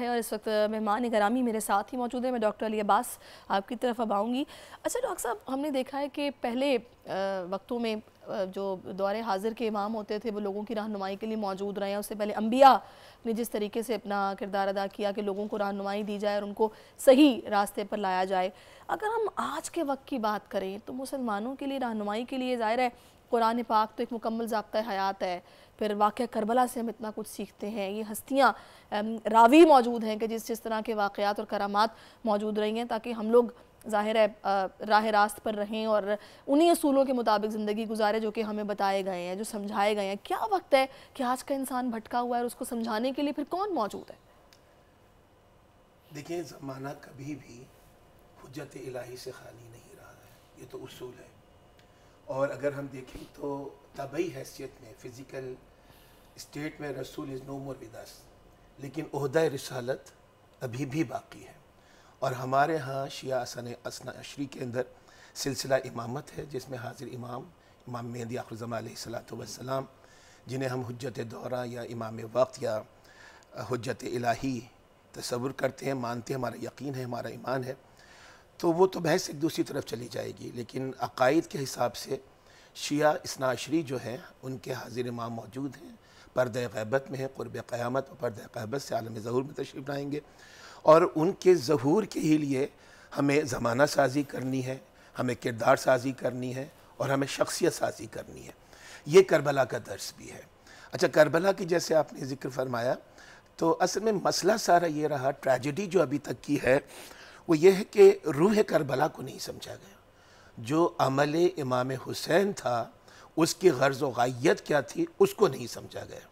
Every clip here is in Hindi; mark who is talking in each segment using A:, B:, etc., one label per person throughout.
A: है और इस वक्त मेहमान गरामी मेरे साथ ही मौजूद है मैं डॉक्टर अली अब्बास आपकी तरफ अब आऊँगी अच्छा डॉक्टर साहब हमने देखा है कि पहले वक्तों में जो दौरे हाजिर के इमाम होते थे वो लोगों की रहनुमाई के लिए मौजूद रहे हैं उससे पहले अम्बिया ने जिस तरीके से अपना किरदार अदा किया कि लोगों को रहनुमाई दी जाए और उनको सही रास्ते पर लाया जाए अगर हम आज के वक्त की बात करें तो मुसलमानों के लिए रहनुमाई के लिए ज़ाहिर है कुरान पाक तो एक मुकम्मल जबता हयात है फिर वाक़ करबला से हम इतना कुछ सीखते हैं ये हस्तियाँ रावी मौजूद हैं कि जिस जिस तरह के वाक़ात और करामात मौजूद रही हैं ताकि हम लोग ज़ाहिर है राह रास्त पर रहें और उन्हीं असूलों के मुताबिक ज़िंदगी गुजारे जो कि हमें बताए गए हैं जो समझाए गए हैं क्या वक्त है कि आज का इंसान भटका हुआ है और उसको समझाने के लिए फिर कौन मौजूद है
B: देखिए ज़माना कभी भी हजत इलाही से खाली नहीं रहा है ये तो उसूल है और अगर हम देखें तो तबई हैसियत में फ़िज़िकल स्टेट में रसूल is no more with us लेकिन उहदा रसालत अभी भी बाकी है और हमारे यहाँ शिया सन असना के अंदर सिलसिला इमामत है जिसमें हाजिर इमाम इमाम मेहदी आखरजमासलाम जिन्हें हम हजत दौरा या इमाम वक्त या हजत इलाही तस्वुर करते हैं मानते हैं हमारा यकीन है हमारा ईमान है तो वो तो बहस एक दूसरी तरफ चली जाएगी लेकिन अकायद के हिसाब से शिया इसनाशरी जो है उनके हाजिर इमाम मौजूद हैं पर्द गैबत में है क़ुरब क़्यामत और पर्द गैबत से आलम ज़हूर में तशरीफ़ लाएँगे और उनके ज़हूर के ही लिए हमें ज़माना साजी करनी है हमें किरदार साजी करनी है और हमें शख्सियत साजी करनी है ये करबला का दर्स भी है अच्छा करबला की जैसे आपने ज़िक्र फरमाया तो असल में मसला सारा ये रहा ट्रेजिडी जो अभी तक की है वो ये है कि रूह करबला को नहीं समझा गया जो अमल इमाम हुसैन था उसकी गर्ज वायत क्या थी उसको नहीं समझा गया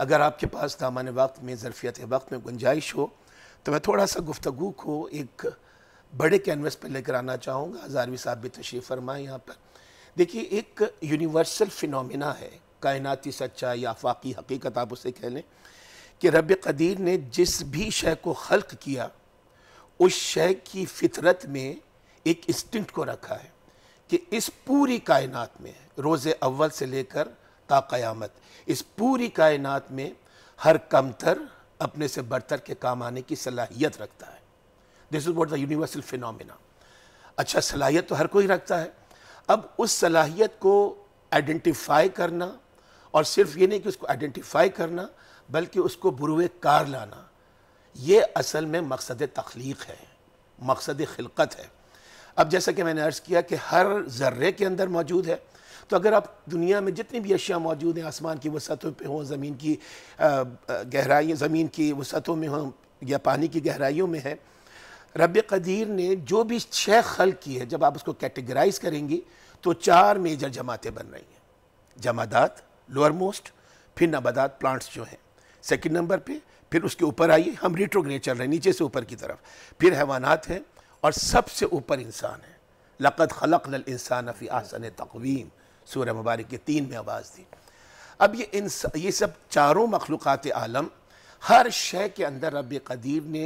B: अगर आपके पास दामान वक्त में जरफ़ियत वक्त में गुंजाइश हो तो मैं थोड़ा सा गुफ्तु को एक बड़े कैनवस पर लेकर आना चाहूँगा हजारवी साहब भी तशरीफ़ फरमाएँ यहाँ पर देखिए एक यूनिवर्सल फिनोमिना है सच्चा सच्चाई आफाकी हकीकत आप उसे कह लें कि रब कदीर ने जिस भी शय को खल्क किया उस शय की फितरत में एक इंस्टिंक्ट को रखा है कि इस पूरी कायनात में रोज़ अव्वल से लेकर ताक़यामत इस पूरी कायनात में हर कमतर अपने से बढ़तर के काम आने की सलाहियत रखता है this is what the universal phenomena अच्छा सलाहियत तो हर कोई रखता है अब उस सलाहियत को आइडेंटिफाई करना और सिर्फ ये नहीं कि उसको आइडेंटिफाई करना बल्कि उसको बुरुए कार लाना ये असल में मकसद तख्लीक है मकसद खिलकत है अब जैसा कि मैंने अर्ज़ किया कि हर ज़र्रे के अंदर मौजूद है तो अगर आप दुनिया में जितनी भी अशिया मौजूद हैं आसमान की वसतों पर हों ज़मीन की गहराई ज़मीन की वसतों में हों या पानी की गहराइयों में है रब कदीर ने जो भी छः खल की है जब आप उसको कैटेगराइज करेंगी तो चार मेजर जमातें बन रही हैं जमादात लोअर मोस्ट फिर नबादात प्लांट्स जो हैं सेकेंड नंबर पर फिर उसके ऊपर आइए हम रिट्रोग्रेड चल रहे हैं नीचे से ऊपर की तरफ फिर हैवानात हैं और सबसे ऊपर इंसान है लक़त खलक इंसान अफी आसन तकवीम सूर्य मुबारक के तीन में आवाज़ दी अब ये ये सब चारों मखलूक़ात आलम हर शय के अंदर रब कदीर ने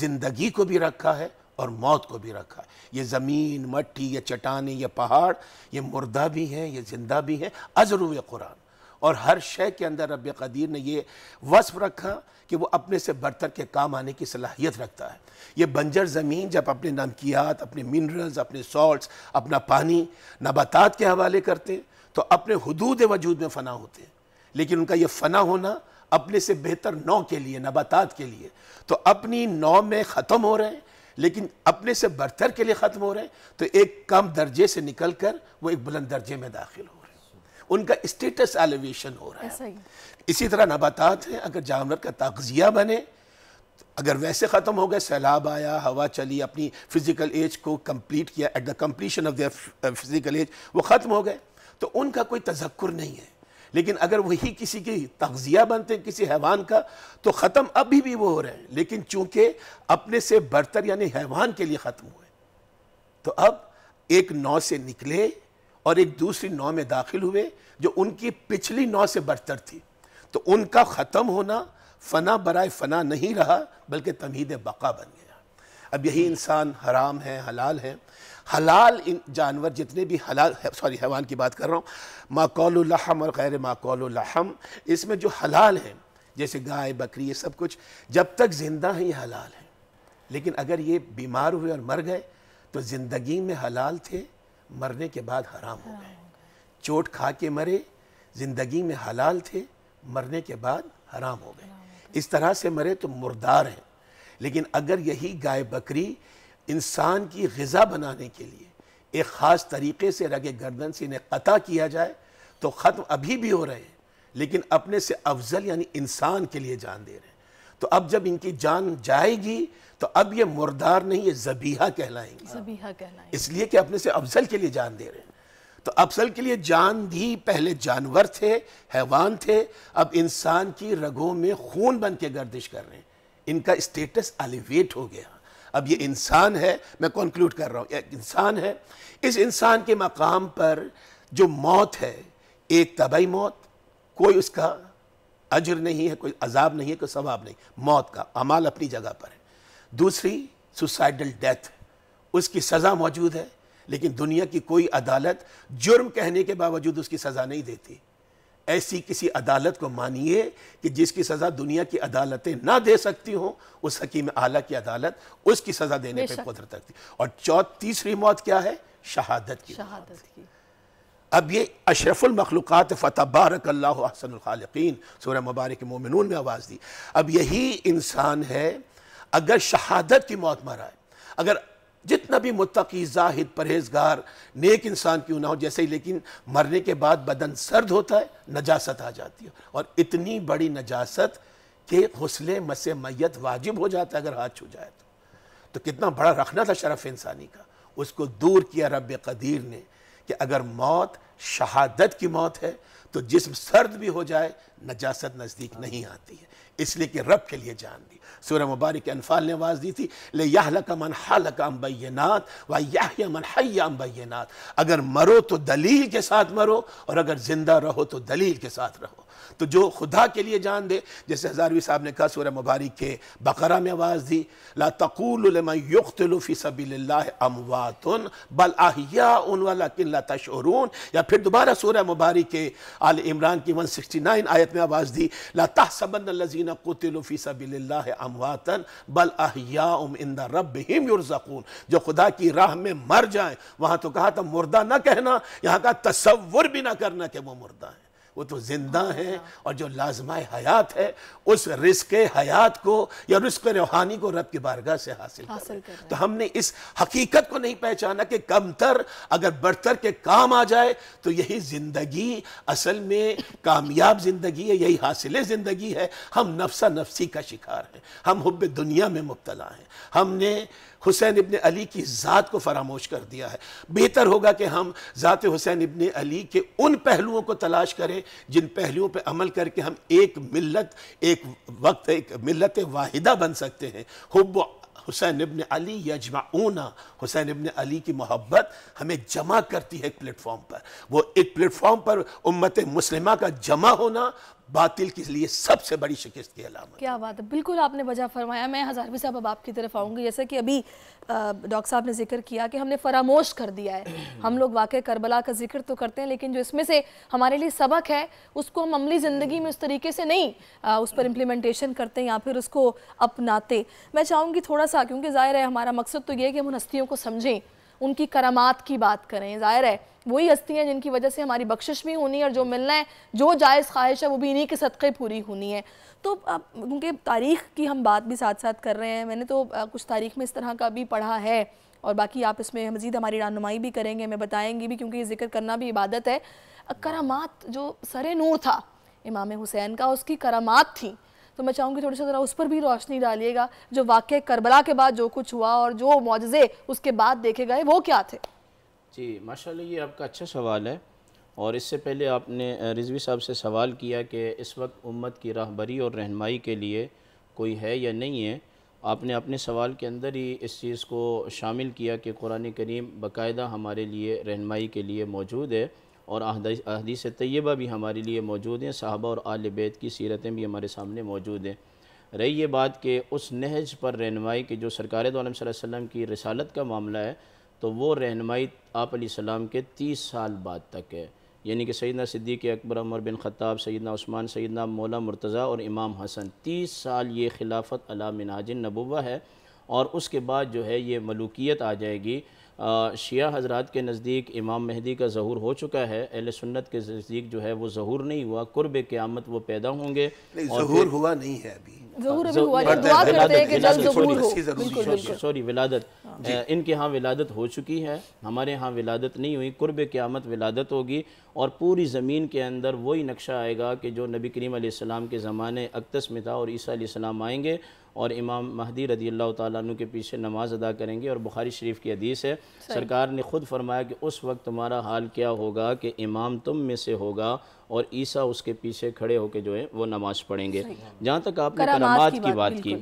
B: ज़िंदगी को भी रखा है और मौत को भी रखा है ये ज़मीन मट्टी ये चटाने ये पहाड़ ये मुर्दा भी हैं ये ज़िंदा भी हैं अजरू कुरान और हर शय के अंदर रब कदीर ने ये वस्फ रखा कि वो अपने से बढ़तर के काम आने की सलाहियत रखता है ये बंजर ज़मीन जब अपने नमकियात अपने मिनरल्स अपने सॉल्ट अपना पानी नबातात के हवाले करते हैं तो अपने हदूद वजूद में फ़ना होते हैं लेकिन उनका यह फ़ना होना अपने से बेहतर नौ के लिए नबातात के लिए तो अपनी नौ में ख़त्म हो रहे हैं लेकिन अपने से बढ़तर के लिए ख़त्म हो रहे हैं तो एक कम दर्जे से निकल कर वो एक बुलंद दर्जे में दाखिल हो उनका स्टेटस एलिवेशन हो रहा है इसी तरह नबातात हैं अगर जानवर का तगजिया बने अगर वैसे ख़त्म हो गए सैलाब आया हवा चली अपनी फ़िज़िकल एज को कंप्लीट किया at the completion of their physical age वो ख़त्म हो गए तो उनका कोई तजक्र नहीं है लेकिन अगर वही किसी की तगज़िया बनते हैं किसी हैवान का तो ख़त्म अभी भी वो हो रहे हैं लेकिन चूंकि अपने से बढ़तर यानी हैवान के लिए ख़त्म हुए तो अब एक नौ से निकले और एक दूसरी नौ में दाखिल हुए जो उनकी पिछली नौ से बदतर थी तो उनका ख़त्म होना फ़ना बरए फ़ना नहीं रहा बल्कि तमहीद बका बन गया अब यही इंसान हराम है हलाल है हलाल इन जानवर जितने भी हलाल सॉरी हैवान की बात कर रहा हूँ माकौलहम और गैर माकौलहम इसमें जो हलाल हैं जैसे गाय बकरी ये सब कुछ जब तक ज़िंदा हैं ये हलाल हैं लेकिन अगर ये बीमार हुए और मर गए तो ज़िंदगी में हलाल थे मरने के बाद हराम हो गए चोट खा के मरे ज़िंदगी में हलाल थे मरने के बाद हराम हो गए इस तरह से मरे तो मुर्दार हैं लेकिन अगर यही गाय बकरी इंसान की गज़ा बनाने के लिए एक ख़ास तरीके से रगे गर्दन से इन्हें कता किया जाए तो ख़त्म अभी भी हो रहे हैं लेकिन अपने से अफजल यानी इंसान के लिए जान दे रहे हैं तो अब जब इनकी जान जाएगी तो अब ये मुर्दार नहीं ये जबीहा
A: कहलाएंगे
B: इसलिए कि अपने से अफजल के लिए जान दे रहे हैं तो अफसल के लिए जान दी पहले जानवर थे हैवान थे अब इंसान की रगों में खून बन के गर्दिश कर रहे हैं इनका स्टेटस एलिवेट हो गया अब ये इंसान है मैं कंक्लूड कर रहा हूँ इंसान है इस इंसान के मकाम पर जो मौत है एक तबाही मौत कोई उसका अजर नहीं है कोई अजाब नहीं है कोई सवाब नहीं मौत का अमाल अपनी जगह पर है दूसरी सुसाइडल डेथ उसकी सज़ा मौजूद है लेकिन दुनिया की कोई अदालत जुर्म कहने के बावजूद उसकी सज़ा नहीं देती ऐसी किसी अदालत को मानिए कि जिसकी सज़ा दुनिया की अदालतें ना दे सकती हों उस हकीम आला की अदालत उसकी सज़ा देने पर कुदरत रखती और चौथ तीसरी मौत क्या है शहादत की
A: शहादत की
B: अब ये अशरफुल मखलूक़ात फ़तबारक अल्लाह हसन सूर्य मुबारक मोमिन में आवाज़ दी अब यही इंसान है अगर शहादत की मौत मारा है अगर जितना भी मुतकी जाहिद परहेजगार नेक इंसान क्यों ना हो जैसे ही लेकिन मरने के बाद बदन सर्द होता है नजासत आ जाती है और इतनी बड़ी नजासत के हौसले मसे मैत वाजिब हो जाता है अगर हाथ छू जाए तो तो कितना बड़ा रखना था शरफ इंसानी का उसको दूर किया रब कदीर ने कि अगर मौत शहादत की मौत है तो जिसम सर्द भी हो जाए नजासत नज़दीक नहीं आती है इसलिए कि रब के लिए जान दी सूर्य मुबारक अनफाल ने आवाज़ दी थी ले यहलक मन हलक अम्बैनात व याह मन हया अम्बैनात अगर मरो तो दलील के साथ मरो और अगर ज़िंदा रहो तो दलील के साथ रहो तो जो खुदा के लिए जान दे जैसे हजारवी साहब ने कहा सूर्य मुबारक के बकरा में आवाज़ दी ला तकूलफ़ी सबील्ला अमवातन बल आहिया उन वाला किला तशरून या फिर दोबारा सूर्य मुबारक के आल इमरान की 169 आयत में आवाज़ दी ला तहसबन कुतलफ़ी सबील्ला अमवातन बल आहिया उम रब हिम युरजकून जो खुदा की राह में मर जाए वहाँ तो कहा था मुर्दा ना कहना यहाँ का तस्वुर भी ना करना कि वो मुर्दा है वो तो ज़िंदा है हाँ, हाँ। और जो लाजमाए हयात है उस रिस्क हयात को या रिस्क रूहानी को रब की बारगाह से हासिल, हासिल कर तो हमने इस हकीकत को नहीं पहचाना कि कमतर अगर बढ़तर के काम आ जाए तो यही ज़िंदगी असल में कामयाब ज़िंदगी है यही हासिल ज़िंदगी है हम नफसा नफसी का शिकार है हम हुब दुनिया में मुबतला है हमने हुसैन इबन अली की ज़ात को फरामोश कर दिया है बेहतर होगा कि हम ज़ात हुसैन इबन अली के उन पहलुओं को तलाश करें जिन पहलुओं पर अमल करके हम एक मिलत एक वक्त एक मिलत वाहिदा बन सकते हैं हब हुसैन इबन अली यजमाऊना हुसैन इबन अली की मोहब्बत हमें जमा करती है एक प्लेटफॉर्म पर वो एक प्लेटफॉर्म पर उम्मत मुस्लिमा का जमा होना बातिल के लिए सबसे बड़ी शिकस्त की अलामत
A: क्या बात है बिल्कुल आपने वजह फरमाया मैं हज़ारवी साहब अब आपकी तरफ आऊँगी जैसे कि अभी डॉक्टर साहब ने जिक्र किया कि हमने फरामोश कर दिया है हम लोग वाकई करबला का जिक्र तो करते हैं लेकिन जो इसमें से हमारे लिए सबक है उसको हम अमली ज़िंदगी में उस तरीके से नहीं आ, उस पर इम्प्लीमेंटेशन करते हैं या फिर उसको अपनाते मैं चाहूँगी थोड़ा सा क्योंकि ज़ाहिर है हमारा मकसद तो ये है कि हम उन हस्तियों को समझें उनकी करामात की बात करें ज़ाहिर है वही हस्तियाँ जिनकी वजह से हमारी बख्शिश भी होनी है और जो मिलना है जो जायज़ ख्वाहिश है वो भी इन्हीं के सदक़े पूरी होनी है तो अब क्योंकि तारीख़ की हम बात भी साथ साथ कर रहे हैं मैंने तो कुछ तारीख़ में इस तरह का भी पढ़ा है और बाकी आप इसमें मज़ीद हमारी रहनुमाई भी करेंगे हमें बताएँगी भी क्योंकि ये जिक्र करना भी इबादत है करामात जो सर नूर था इमाम हुसैन का उसकी करामात थी तो मैं चाहूँगी थोड़ी सा ज़रा उस पर भी रोशनी डालिएगा जो वाक़ करबला के बाद जो कुछ हुआ और जो मुआजे उसके बाद देखे गए वो क्या थे
C: जी माशाल्लाह ये आपका अच्छा सवाल है और इससे पहले आपने रिजवी साहब से सवाल किया कि इस वक्त उम्मत की राहबरी और रहनमाई के लिए कोई है या नहीं है आपने अपने सवाल के अंदर ही इस चीज़ को शामिल किया कि कुरान करीम बाकायदा हमारे लिए रहनमाई के लिए मौजूद है और अहदीस तय्यबा भी हमारे लिए मौजूद हैं साहबा और आल बैत की सीरतें भी हमारे सामने मौजूद हैं रही ये बात कि उस नहज पर रहनमाई की जो सरकार दौलम सल्लम की रसालत का मामला है तो वो रहनमाई आप सलाम के तीस साल बाद तक है यानी कि सैदना सिद्दीक अकबर अमर बिन ख़ाब सैदना उस्मान सैदना मौला मुर्तज़ा और इमाम हसन तीस साल ये खिलाफत अला मिनाजिन नबुवा है और उसके बाद जो है ये मलूकियत आ जाएगी शिया हजरात के नज़दीक इमाम महदी का जहूर हो चुका है अहल सुन्नत के नज़दीक जो है वो जहूर नहीं हुआ कुर्ब क़्यामत वो पैदा होंगे जहूर हुआ नहीं है अभी सॉरी विलादत इनके यहाँ विलादत हो चुकी है हमारे यहाँ विलादत नहीं हुई कुर्ब क़्यामत विलादत होगी और पूरी ज़मीन के अंदर वही नक्शा आएगा कि जो नबी करीम के ज़माने अक्तस में था और ईसा आएंगे और इमाम महदी रदी अल्लाह तु के पीछे नमाज अदा करेंगे और बुखारी शरीफ की हदीस है सरकार ने ख़ुद फरमाया कि उस वक्त तुम्हारा हाल क्या होगा कि इमाम तुम में से होगा और ईसा उसके पीछे खड़े होकर जो है वो नमाज पढ़ेंगे जहाँ तक आपने करामात की बात की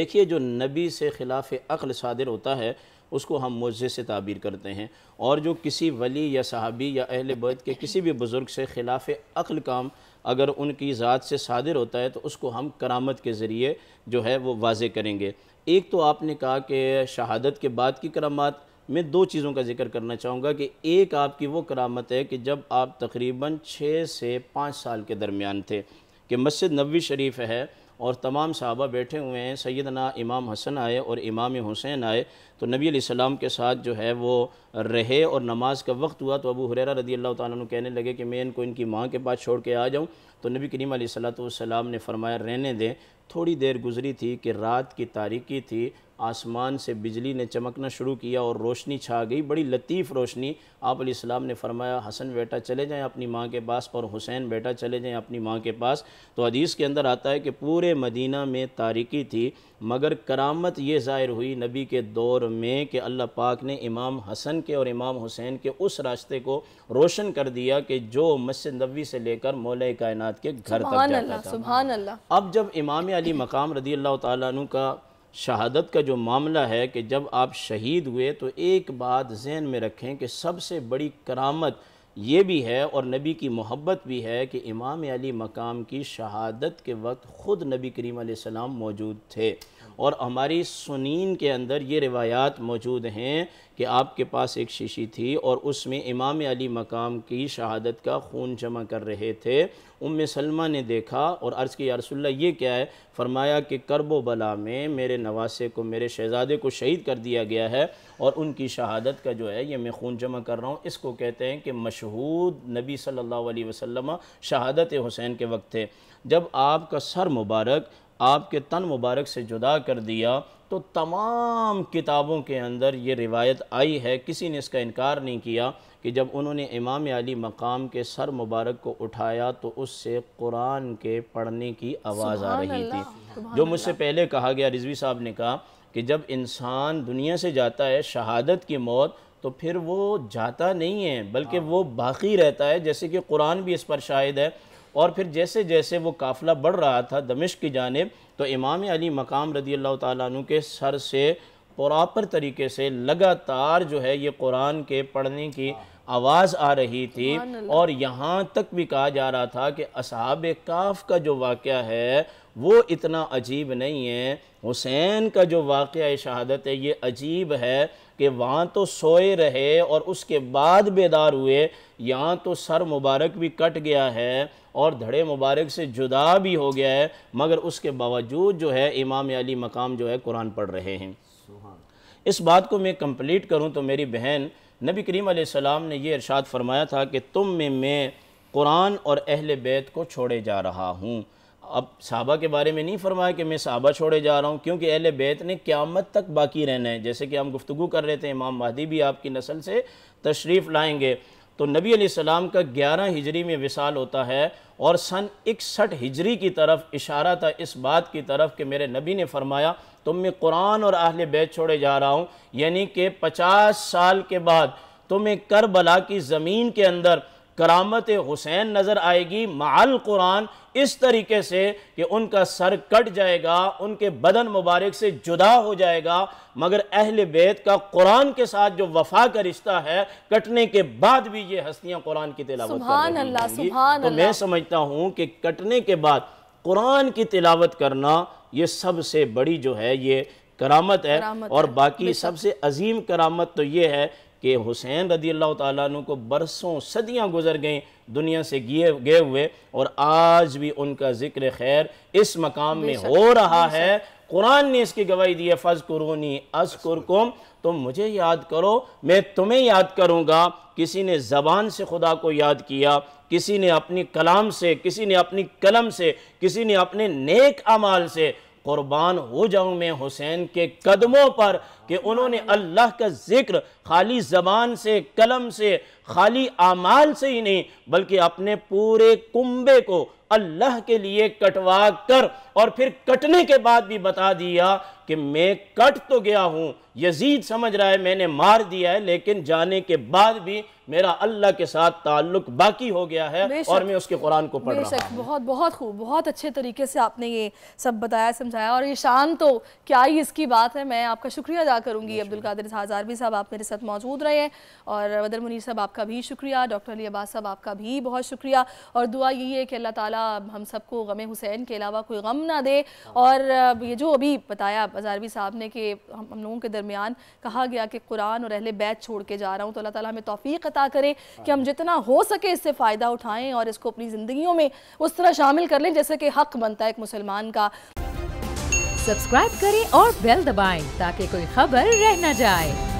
C: देखिए जो नबी से ख़िलाफ़ अक्ल शादिर होता है उसको हम मुझे से ताबीर करते हैं और जो किसी वली या सहाबी या अहल बैत के किसी भी बुज़ुर्ग से ख़िलाफ़ अक्ल काम अगर उनकी ज़ात से सादिर होता है तो उसको हम करामत के ज़रिए जो है वो वाजे करेंगे एक तो आपने कहा कि शहादत के बाद की करामात मैं दो चीज़ों का जिक्र करना चाहूँगा कि एक आपकी वो करामत है कि जब आप तकरीबन छः से पाँच साल के दरमियान थे कि मस्जिद नबी शरीफ है और तमाम सहाबा बैठे हुए हैं सैदना इमाम हसन आए और इमाम हुसैन आए तो नबी सलाम के साथ जो है वो रहे और नमाज का वक्त हुआ तो अबू हुररा रदी अल्लाह तु कहने लगे कि मैं इनको इनकी माँ के पास छोड़ के आ जाऊँ तो नबी करीम सलाम ने फरमाया रहने दें थोड़ी देर गुजरी थी कि रात की तारीकी थी आसमान से बिजली ने चमकना शुरू किया और रोशनी छा गई बड़ी लतीफ़ रोशनी आप आपलाम ने फरमाया हसन बेटा चले जाएं अपनी माँ के पास और हुसैन बेटा चले जाएं अपनी माँ के पास तो अदीस के अंदर आता है कि पूरे मदीना में तारिकी थी मगर करामत ये ज़ाहिर हुई नबी के दौर में कि अल्लाह पाक ने इमाम हसन के और इमाम हुसैन के उस रास्ते को रोशन कर दिया कि जो मस्जिद नबी से लेकर मौल कायनात के घर तक अब जब इमाम अली मकाम रदी अल्लाह तु का शहादत का जो मामला है कि जब आप शहीद हुए तो एक बात जहन में रखें कि सबसे बड़ी करामत ये भी है और नबी की मोहब्बत भी है कि इमाम अली मकाम की शहादत के वक्त ख़ुद नबी करीम सलाम मौजूद थे और हमारी सुनीन के अंदर ये रिवायात मौजूद हैं कि आपके पास एक शीशी थी और उसमें इमाम अली मकाम की शहादत का खून जमा कर रहे थे उम सलमा ने देखा और अर्ज़ की यारसोल्ला ये क्या है फरमाया कि करबो बला में मेरे नवासे को मेरे शहज़ादे को शहीद कर दिया गया है और उनकी शहादत का जो है ये मैं खून जमा कर रहा हूँ इसको कहते हैं कि मशहूद नबी सल्लल्लाहु अलैहि वसल्लम शहादत हुसैन के वक्त थे जब आपका सर मुबारक आपके तन मुबारक से जुदा कर दिया तो तमाम किताबों के अंदर ये रिवायत आई है किसी ने इसका इनकार नहीं किया कि जब उन्होंने इमाम अली मकाम के सर मुबारक को उठाया तो उससे कुरान के पढ़ने की आवाज़ आ रही थी जो मुझसे पहले कहा गया रिजवी साहब ने कहा कि जब इंसान दुनिया से जाता है शहादत की मौत तो फिर वो जाता नहीं है बल्कि हाँ। वो बाकी रहता है जैसे कि कुरान भी इस पर शायद है और फिर जैसे जैसे वो काफ़िला बढ़ रहा था दमिश की जानब तो इमाम अली मकाम रदी अल्लाह तु के सर से प्रॉपर तरीके से लगातार जो है ये कुरान के पढ़ने की आवाज़ आ रही थी और यहाँ तक भी कहा जा रहा था कि असहाब काफ का जो वाक़ है वो इतना अजीब नहीं है हुसैन का जो वाक़ शहादत है ये अजीब है कि वहाँ तो सोए रहे और उसके बाद बेदार हुए यहाँ तो सर मुबारक भी कट गया है और धड़े मुबारक से जुदा भी हो गया है मगर उसके बावजूद जो है इमाम अली मकाम जो है कुरान पढ़ रहे हैं इस बात को मैं कंप्लीट करूँ तो मेरी बहन नबी करीम सलाम ने यह इरशाद फरमाया था कि तुम में मैं कुरान और अहल बैत को छोड़े जा रहा हूँ अब साहबा के बारे में नहीं फरमाया कि मैं साहबा छोड़े जा रहा हूँ क्योंकि अहल बैत ने क़्यामत तक बाकी रहना है जैसे कि हम गुफ्तु कर रहे थे इमाम महदी भी आपकी नस्ल से तशरीफ़ लाएँगे तो नबी सलाम का ग्यारह हिजरी में विसाल होता है और सन इकसठ हिजरी की तरफ इशारा था इस बात की तरफ कि मेरे नबी ने फरमाया तुम मैं कुरान और अहल बैत छोड़े जा रहा हूँ यानी कि पचास साल के बाद तुम्हें करबला की ज़मीन के अंदर करामत हुसैन नज़र आएगी माल कुरान इस तरीके से कि उनका सर कट जाएगा उनके बदन मुबारक से जुदा हो जाएगा मगर अहल बेत का कुरान के साथ जो वफा का रिश्ता है कटने के बाद भी ये हस्तियाँ कुरान की तिलावत तो मैं समझता हूँ कि कटने के बाद कुरान की तिलावत करना ये सबसे बड़ी जो है ये करामत है करामत और है। बाकी सबसे अजीम करामत तो ये है कि हुसैन रदी अल्लाह तु को बरसों सदियां गुजर गई दुनिया से गए गए हुए और आज भी उनका जिक्र खैर इस मकाम में हो रहा है कुरान ने इसकी गवाही दी है फज कुरूनी असकुरकुम तुम तो मुझे याद करो मैं तुम्हें याद करूँगा किसी ने ज़बान से खुदा को याद किया किसी ने अपनी कलाम से किसी ने अपनी कलम से किसी ने अपने नेक अमाल से कुर्बान हो जाऊं मैं हुसैन के कदमों पर कि उन्होंने अल्लाह का ज़िक्र खाली ज़बान से कलम से खाली आमाल से ही नहीं बल्कि अपने पूरे कुंबे को अल्लाह के लिए कटवा कर और फिर कटने के बाद भी बता दिया कि मैं कट तो गया हूँ यजीद समझ रहा है मैंने मार दिया है लेकिन जाने के बाद भी मेरा अल्लाह के साथ ताल्लुक बाकी हो गया है और मैं उसके कुरान को पढ़ रहा हूँ
A: बहुत बहुत खूब बहुत अच्छे तरीके से आपने ये सब बताया समझाया और ये शान तो क्या ही इसकी बात है मैं आपका शुक्रिया अदा करूँगी अब्दुल कादिर हजारवी साहब आप मेरे साथ मौजूद रहे हैं और वदर मुनीर साहब आपका भी शुक्रिया डॉक्टर अली अब्बास साहब आपका भी बहुत शुक्रिया और दुआ यही है कि अल्लाह ताली हम सबको गम हुसैन के अलावा कोई गम ना दे और ये जो अभी बताया अजारवी साहब ने कि हम, हम लोगों के दरमियान कहा गया कि कुरान और अहले बैत छोड़ के जा रहा हूँ तो अल्लाह ताला हमें तोफ़ी अता करे कि हम जितना हो सके इससे फ़ायदा उठाएँ और इसको अपनी ज़िंदगियों में उस तरह शामिल कर लें जैसे कि हक बनता है एक मुसलमान का सब्सक्राइब करें और बेल दबाएं ताकि कोई खबर रह न जाए